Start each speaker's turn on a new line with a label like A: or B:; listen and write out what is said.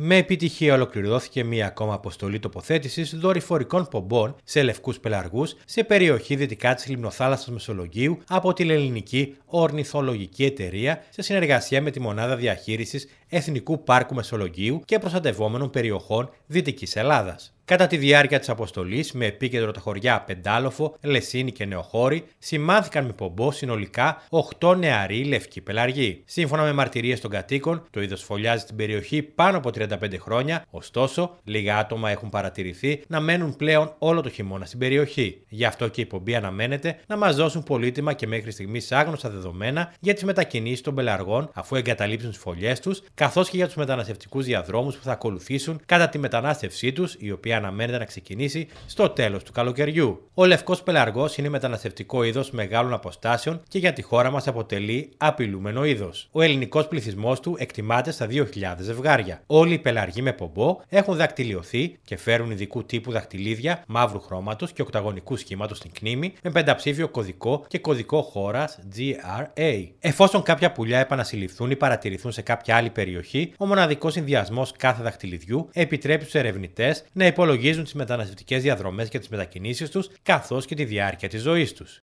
A: Με επιτυχία ολοκληρώθηκε μία ακόμα αποστολή τοποθέτησης δορυφορικών πομπών σε λευκούς πελαργούς σε περιοχή δυτικά της Λιμνοθάλασσας Μεσολογγίου από την Ελληνική Ορνηθολογική Εταιρεία σε συνεργασία με τη Μονάδα Διαχείρισης Εθνικού Πάρκου μεσολογίου και Προστατευόμενων Περιοχών Δυτικής Ελλάδας. Κατά τη διάρκεια της αποστολής, με επίκεντρο τα χωριά Πεντάλοφο, Λεσίνη και Νεοχώρη, σημάνθηκαν με πομπό συνολικά 8 νεαροί λευκοί πελαργοί. Σύμφωνα με μαρτυρίες των κατοίκων, το είδος φωλιάζει στην περιοχή πάνω από 35 χρόνια, ωστόσο, λίγα άτομα έχουν παρατηρηθεί να μένουν πλέον όλο το χειμώνα στην περιοχή. Γι' αυτό και η πομπή αναμένεται να μας δώσουν πολύτιμα και μέχρι στιγμής άγνωστα δεδομένα για τις μετακινήσεις των πελαργών αφού εγκαταλείψουν τις φωλιές τους, καθώς και για τους μεταναστευτικούς διαδρόμους που θα ακολουθήσουν κατά τη μετανάστευσή τους, η οποία αναμένεται να ξεκινήσει στο τέλος του καλοκαιριού. Ο λευκός πελαργός είναι μεταναστευτικό είδος μεγάλων αποστάσεων και για τη χώρα μας αποτελεί απειλούμενο είδος. Ο ελληνικός πληθυσμός του εκτιμάται στα 2.000 ζευγάρια. Όλοι οι πελαργοί με πομπό έχουν δακτυλιωθεί και φέρουν ειδικού τύπου δαχτυλίδια μαύρου χρώματος και οκταγωνικού σχήματος στην κνήμη με πενταψήφιο κωδικό και κωδικό χώρας GRA. Εφόσον κάποια πουλιά επανασυλληφθούν ή παρατηρηθούν σε κάποια άλλη περιοχή, ο μοναδικός συνδυασμός κάθε δαχτυλιδιού επιτρέπει στους ερευνητές να υπολογίσουν υπολογίζουν τις μεταναστευτικές διαδρομές και τις μετακινήσεις τους, καθώς και τη διάρκεια της ζωής τους.